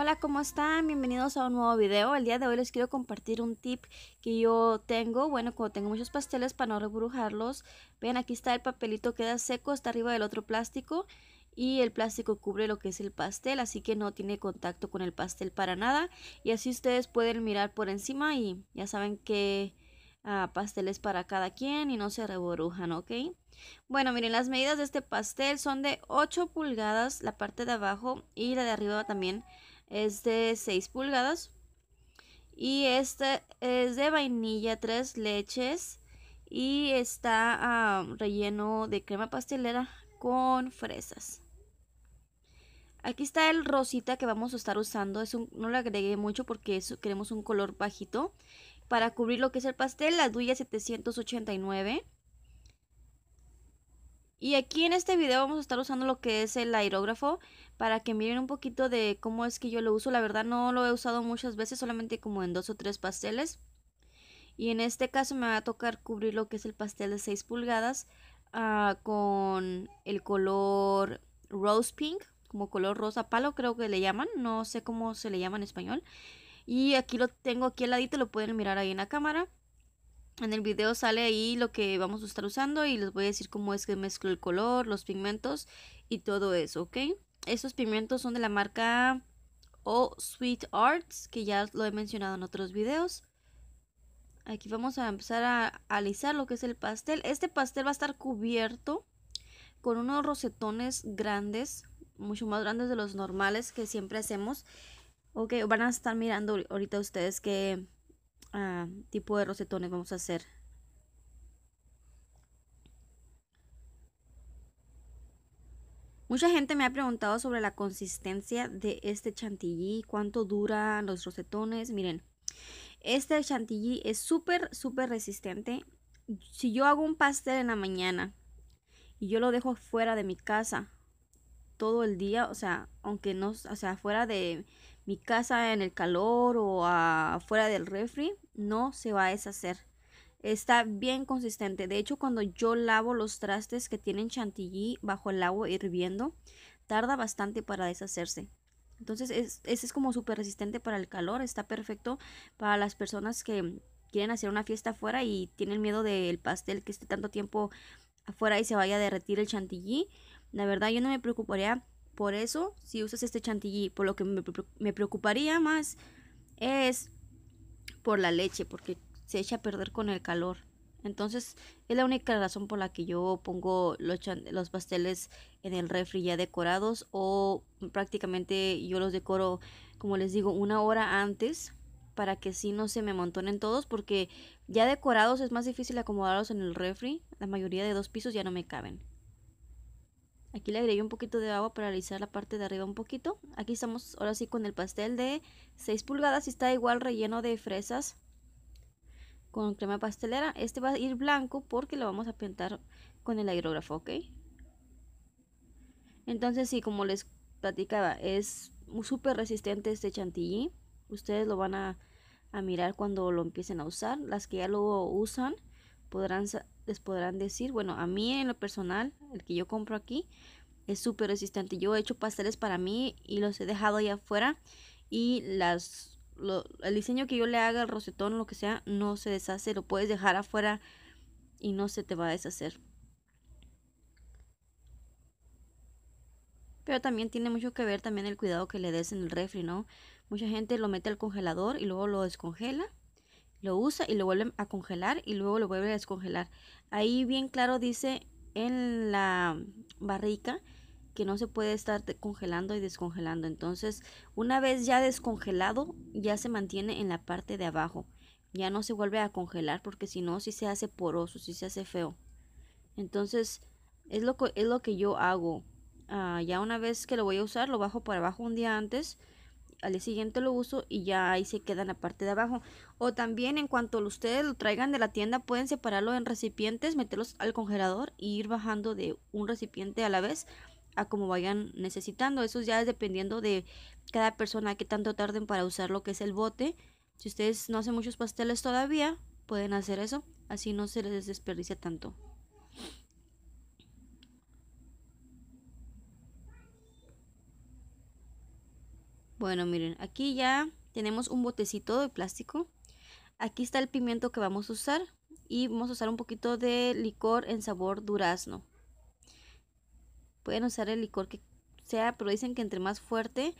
Hola, ¿cómo están? Bienvenidos a un nuevo video. El día de hoy les quiero compartir un tip que yo tengo. Bueno, como tengo muchos pasteles para no rebrujarlos, ven aquí está el papelito, queda seco, está arriba del otro plástico y el plástico cubre lo que es el pastel, así que no tiene contacto con el pastel para nada. Y así ustedes pueden mirar por encima y ya saben que... Ah, pastel pasteles para cada quien y no se reborujan, ¿ok? Bueno, miren, las medidas de este pastel son de 8 pulgadas, la parte de abajo y la de arriba también es de 6 pulgadas. Y este es de vainilla, 3 leches. Y está um, relleno de crema pastelera con fresas. Aquí está el rosita que vamos a estar usando. Es un, no le agregué mucho porque queremos un color bajito. Para cubrir lo que es el pastel, la Duya 789. Y aquí en este video vamos a estar usando lo que es el aerógrafo para que miren un poquito de cómo es que yo lo uso. La verdad no lo he usado muchas veces, solamente como en dos o tres pasteles. Y en este caso me va a tocar cubrir lo que es el pastel de 6 pulgadas ah, con el color rose pink, como color rosa palo creo que le llaman, no sé cómo se le llama en español. Y aquí lo tengo aquí al ladito, lo pueden mirar ahí en la cámara. En el video sale ahí lo que vamos a estar usando y les voy a decir cómo es que mezclo el color, los pigmentos y todo eso, ¿ok? Estos pigmentos son de la marca O Sweet Arts, que ya lo he mencionado en otros videos. Aquí vamos a empezar a alisar lo que es el pastel. Este pastel va a estar cubierto con unos rosetones grandes, mucho más grandes de los normales que siempre hacemos. Ok, van a estar mirando ahorita ustedes que Ah, tipo de rosetones vamos a hacer. Mucha gente me ha preguntado sobre la consistencia de este chantilly, cuánto duran los rosetones. Miren, este chantilly es súper, súper resistente. Si yo hago un pastel en la mañana y yo lo dejo fuera de mi casa todo el día, o sea, aunque no, o sea, fuera de mi casa en el calor o afuera del refri, no se va a deshacer. Está bien consistente. De hecho, cuando yo lavo los trastes que tienen chantilly bajo el agua hirviendo, tarda bastante para deshacerse. Entonces, ese es como súper resistente para el calor. Está perfecto para las personas que quieren hacer una fiesta afuera y tienen miedo del pastel que esté tanto tiempo afuera y se vaya a derretir el chantilly la verdad yo no me preocuparía por eso si usas este chantilly. Por lo que me, preocuparía más es por la leche, porque se echa a perder con el calor. Entonces es la única razón por la que yo pongo los, los pasteles en el refri ya decorados o prácticamente yo los decoro, como les digo, una hora antes para que si no se me montonen todos porque ya decorados es más difícil acomodarlos en el refri. La mayoría de dos pisos ya no me caben. Aquí le agregué un poquito de agua para alisar la parte de arriba un poquito. Aquí estamos ahora sí con el pastel de 6 pulgadas y está igual relleno de fresas con crema pastelera. Este va a ir blanco porque lo vamos a pintar con el aerógrafo, ¿ok? Entonces sí, como les platicaba, es súper resistente este chantilly. Ustedes lo van a, a mirar cuando lo empiecen a usar. Las que ya lo usan podrán, les podrán decir, bueno, a mí en lo personal, el que yo compro aquí es súper resistente. Yo he hecho pasteles para mí y los he dejado ahí afuera y las, lo, el diseño que yo le haga, el rosetón, lo que sea, no se deshace, lo puedes dejar afuera y no se te va a deshacer. Pero también tiene mucho que ver también el cuidado que le des en el refri, ¿no? Mucha gente lo mete al congelador y luego lo descongela lo usa y lo vuelve a congelar y luego lo vuelve a descongelar. Ahí bien claro dice en la barrica que no se puede estar congelando y descongelando. Entonces, una vez ya descongelado, ya se mantiene en la parte de abajo. Ya no se vuelve a congelar porque si no, si se hace poroso, si se hace feo. Entonces, es lo que, es lo que yo hago. Ah, ya una vez que lo voy a usar, lo bajo para abajo un día antes al siguiente lo uso y ya ahí se queda en la parte de abajo. O también en cuanto ustedes lo traigan de la tienda pueden separarlo en recipientes, meterlos al congelador e ir bajando de un recipiente a la vez a como vayan necesitando. Eso ya es dependiendo de cada persona que tanto tarden para usar lo que es el bote. Si ustedes no hacen muchos pasteles todavía, pueden hacer eso, así no se les desperdicia tanto. Bueno, miren, aquí ya tenemos un botecito de plástico. Aquí está el pimiento que vamos a usar y vamos a usar un poquito de licor en sabor durazno. Pueden usar el licor que sea, pero dicen que entre más fuerte,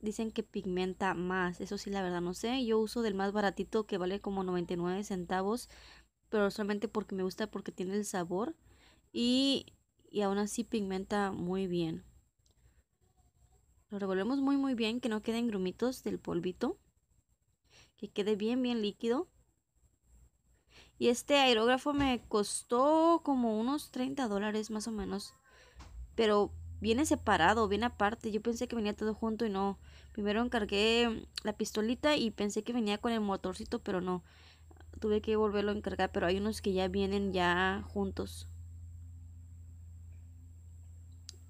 dicen que pigmenta más. Eso sí, la verdad no sé. Yo uso del más baratito que vale como 99 centavos, pero solamente porque me gusta porque tiene el sabor y, y aún así pigmenta muy bien. Lo revolvemos muy muy bien, que no queden grumitos del polvito. Que quede bien bien líquido. Y este aerógrafo me costó como unos 30 dólares más o menos. Pero viene separado, viene aparte. Yo pensé que venía todo junto y no. Primero encargué mm, la pistolita y pensé que venía con el motorcito, pero no. Tuve que volverlo a encargar, pero hay unos que ya vienen ya juntos.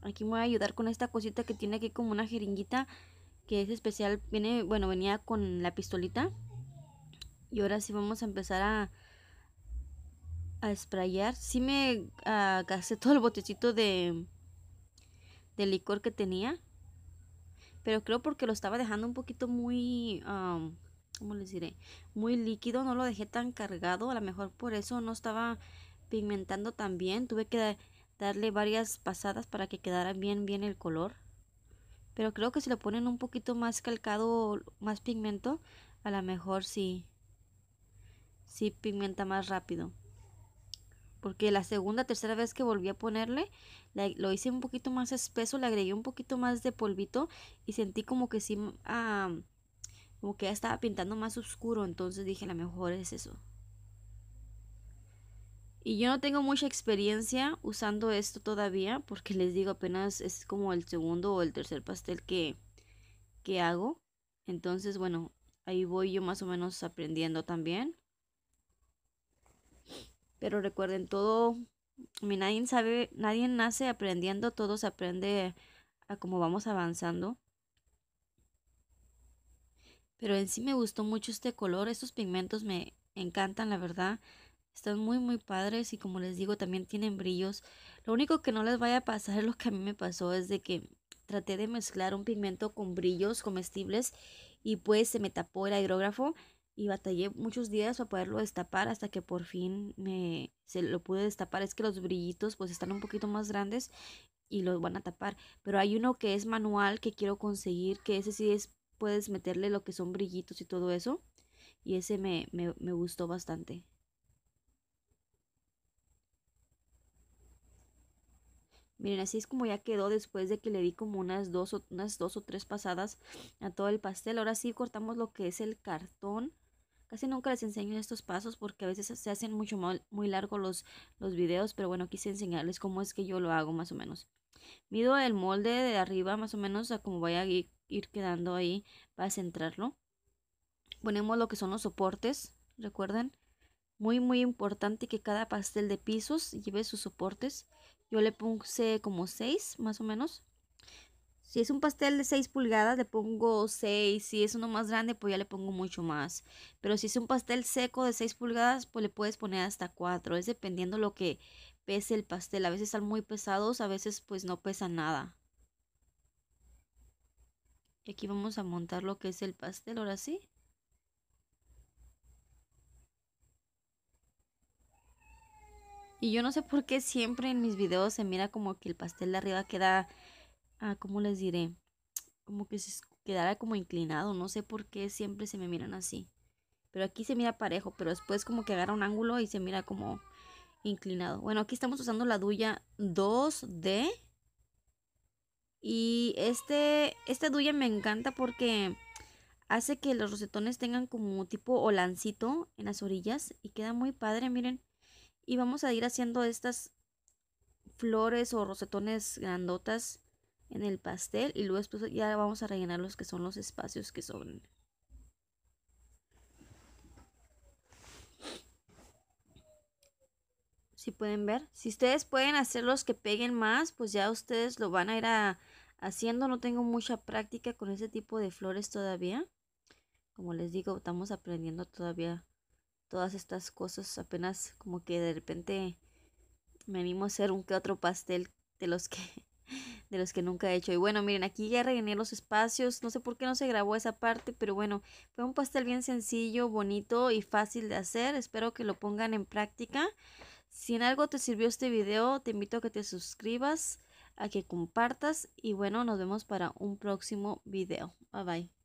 Aquí me voy a ayudar con esta cosita que tiene aquí como una jeringuita que es especial. Viene, bueno, venía con la pistolita. Y ahora sí vamos a empezar a, a sprayar. Sí me ah, gasté todo el botecito de, de licor que tenía. Pero creo porque lo estaba dejando un poquito muy... ah, ¿Cómo les diré? Muy líquido, no lo dejé tan cargado. A lo mejor por eso no estaba pigmentando tan bien. Tuve que darle varias pasadas para que quedara bien bien el color. Pero creo que si lo ponen un poquito más calcado, más pigmento, a lo mejor sí, Si pigmenta más rápido. Porque la segunda, tercera vez que volví a ponerle, lo hice un poquito más espeso, le agregué un poquito más de polvito y sentí como que sí, ah, como que ya estaba pintando más oscuro. Entonces dije, a lo mejor es eso. Y yo no tengo mucha experiencia usando esto todavía, porque les digo, apenas es como el segundo o el tercer pastel que, que hago. Entonces, bueno, ahí voy yo más o menos aprendiendo también. Pero recuerden, todo, nadie sabe, nadie nace aprendiendo, todo se aprende a cómo vamos avanzando. Pero en sí me gustó mucho este color, estos pigmentos me encantan, la verdad. Están muy muy padres y como les digo también tienen brillos. Lo único que no les vaya a pasar es lo que a mí me pasó es de que traté de mezclar un pigmento con brillos comestibles y pues se me tapó el aerógrafo y batallé muchos días para poderlo destapar hasta que por fin me se lo pude destapar. Es que los brillitos pues están un poquito más grandes y los van a tapar, pero hay uno que es manual que quiero conseguir, que ese sí es puedes meterle lo que son brillitos y todo eso y ese me, me, me gustó bastante. Miren, así es como ya quedó después de que le di como unas dos, o, unas dos o tres pasadas a todo el pastel. Ahora sí cortamos lo que es el cartón. Casi nunca les enseño estos pasos porque a veces se hacen mucho muy largos los, los videos, pero bueno, quise enseñarles cómo es que yo lo hago más o menos. Mido el molde de arriba más o menos a como vaya a ir quedando ahí para centrarlo. Ponemos lo que son los soportes, recuerden. Muy muy importante que cada pastel de pisos lleve sus soportes yo le puse como 6, más o menos. Si es un pastel de 6 pulgadas, le pongo 6. Si es uno más grande, pues ya le pongo mucho más. Pero si es un pastel seco de 6 pulgadas, pues le puedes poner hasta 4. Es dependiendo lo que pese el pastel. A veces están muy pesados, a veces pues no pesa nada. Y aquí vamos a montar lo que es el pastel, ahora sí. Y yo no sé por qué siempre en mis videos se mira como que el pastel de arriba queda, ah, ¿cómo les diré? Como que se quedara como inclinado. No sé por qué siempre se me miran así. Pero aquí se mira parejo, pero después como que agarra un ángulo y se mira como inclinado. Bueno, aquí estamos usando la duya 2D. Y este, esta duya me encanta porque hace que los rosetones tengan como tipo olancito en las orillas y queda muy padre, miren. Y vamos a ir haciendo estas flores o rosetones grandotas en el pastel y luego ya vamos a rellenar los que son los espacios que son. Si pueden ver, si ustedes pueden hacer los que peguen más, pues ya ustedes lo van a ir haciendo. No tengo mucha práctica con ese tipo de flores todavía. Como les digo, estamos aprendiendo todavía todas estas cosas. Apenas como que de repente me animo a hacer un que otro pastel de los que de los que nunca he hecho. Y bueno, miren, aquí ya rellené los espacios. No sé por qué no se grabó esa parte, pero bueno, fue un pastel bien sencillo, bonito y fácil de hacer. Espero que lo pongan en práctica. Si en algo te sirvió este video, te invito a que te suscribas, a que compartas y bueno, nos vemos para un próximo video. Bye bye.